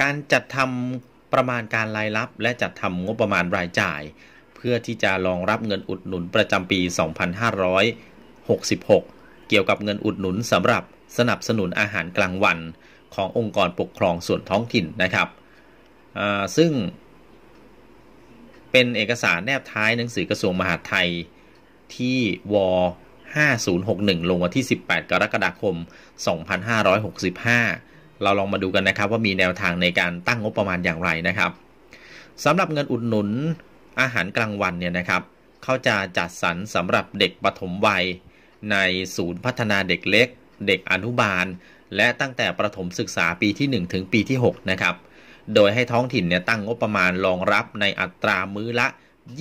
การจัดทำประมาณการรายรับ และจัดทำงบประมาณรายจ่าย เพื่อที่จะรองรับเงินอุดหนุนประจำปี 2566 เกี่ยวกับเงินอุดหนุนสำหรับสนับสนุนอาหารกลางวัน ขององค์กรปกครองส่วนท้องถิ่นนะครับ ซึ่ง เป็นเอกสารแนบท้ายหนังสือกระทรวงมหาดไทย ที่ ว 5061 ลงวันที่ 18 กรกฎาคม 2565เราลองมาดูกันนะครับว่ามีแนวทางในการตั้งงบประมาณอย่างไรนะครับสำหรับเงินอุดหนุนอาหารกลางวันเนี่ยนะครับเขาจะจัดสรรสำหรับเด็กปฐมวัย ในศูนย์พัฒนาเด็กเล็ก เด็กอนุบาล และตั้งแต่ประถมศึกษาปีที่ 1 ถึงปีที่6นะครับโดยให้ท้องถิ่นเนี่ยตั้งงบประมาณรองรับในอัตรามื้อละ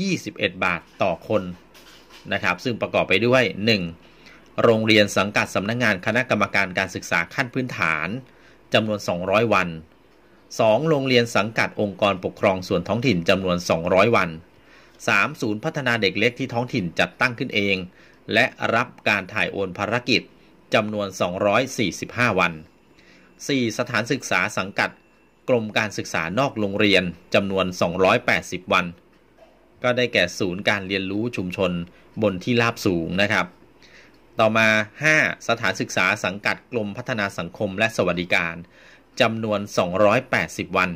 21 บาทต่อคนนะครับซึ่งประกอบไปด้วย 1. โรงเรียนสังกัดสำนักงงานคณะกรรมการการศึกษาขั้นพื้นฐานจำนวน 200 วัน 2. โรงเรียนสังกัดองค์กรปกครองส่วนท้องถิ่น จำนวน 200 วัน 3. ศูนย์พัฒนาเด็กเล็กที่ท้องถิ่นจัดตั้งขึ้นเอง และรับการถ่ายโอนภารกิจ จำนวน 245 วัน 4. สถานศึกษาสังกัด กรมการศึกษานอกโรงเรียนจำนวน 280 วัน ก็ได้แก่ศูนย์การเรียนรู้ชุมชน บนที่ราบสูงนะครับต่อมา 5. สถานศึกษาสังกัดกรมพัฒนาสังคมและสวัสดิการ จำนวน 280 วัน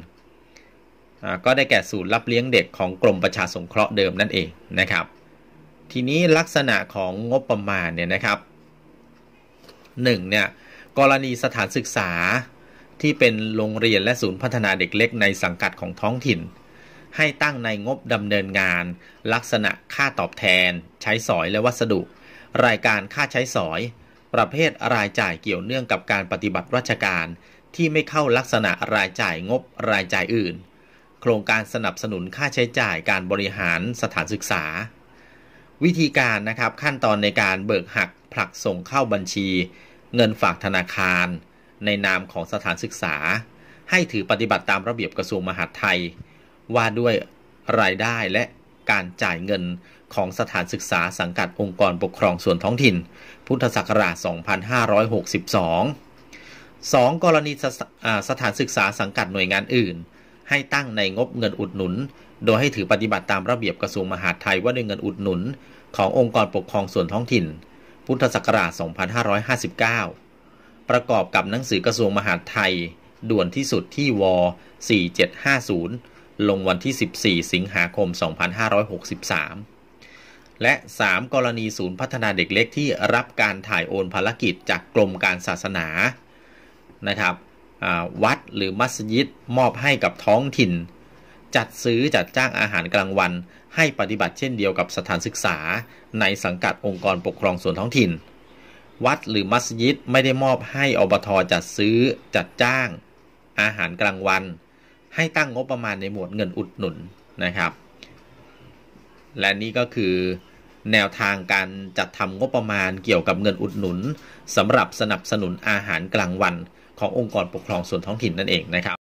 ก็ได้แก่ ศูนย์รับเลี้ยงเด็กของกรมประชาสงเคราะห์เดิมนั่นเองนะครับ ทีนี้ลักษณะของงบประมาณเนี่ยนะครับ 1. เนี่ยกรณีสถานศึกษาที่เป็นโรงเรียนและศูนย์พัฒนาเด็กเล็กในสังกัดของท้องถิ่น ให้ตั้งในงบดำเนินงาน ลักษณะค่าตอบแทน ใช้สอยและวัสดุรายการค่าใช้สอย ประเภทรายจ่ายเกี่ยวเนื่องกับการปฏิบัติราชการที่ไม่เข้าลักษณะรายจ่ายงบรายจ่ายอื่น โครงการสนับสนุนค่าใช้จ่ายการบริหารสถานศึกษา วิธีการนะครับขั้นตอนในการเบิกหักผลักส่งเข้าบัญชี เงินฝากธนาคาร ในนามของสถานศึกษา ให้ถือปฏิบัติตามระเบียบกระทรวงมหาดไทย ว่าด้วย รายได้และการจ่ายเงินของสถานศึกษาสังกัดองค์กรปกครองส่วนท้องถิ่น พุทธศักราช 2562 2. กรณีสสถานศึกษาสังกัดหน่วยงานอื่น ให้ตั้งในงบเงินอุดหนุน โดยให้ถือปฏิบัติตามระเบียบกระทรวงมหาดไทยว่าด้วยเงินอุดหนุน ขององค์กรปกครองส่วนท้องถิ่น พุทธศักราช 2559 ประกอบกับหนังสือกระทรวงมหาดไทย ด่วนที่สุดที่ว4750ลงวันที่ 14 สิงหาคม 2563 และ 3 กรณีศูนย์พัฒนาเด็กเล็กที่รับการถ่ายโอนภารกิจจากกรมการศาสนา นะครับวัดหรือมัสยิดมอบให้กับท้องถิ่น จัดซื้อจัดจ้างอาหารกลางวัน ให้ปฏิบัติเช่นเดียวกับสถานศึกษาในสังกัดองค์กรปกครองส่วนท้องถิ่น วัดหรือมัสยิดไม่ได้มอบให้อบทจัดซื้อจัดจ้างอาหารกลางวันให้ตั้งงบประมาณในหมวดเงินอุดหนุน นะครับ และนี่ก็คือแนวทางการจัดทำงบประมาณเกี่ยวกับเงินอุดหนุนสำหรับสนับสนุนอาหารกลางวันขององค์กรปกครองส่วนท้องถิ่นนั่นเองนะครับ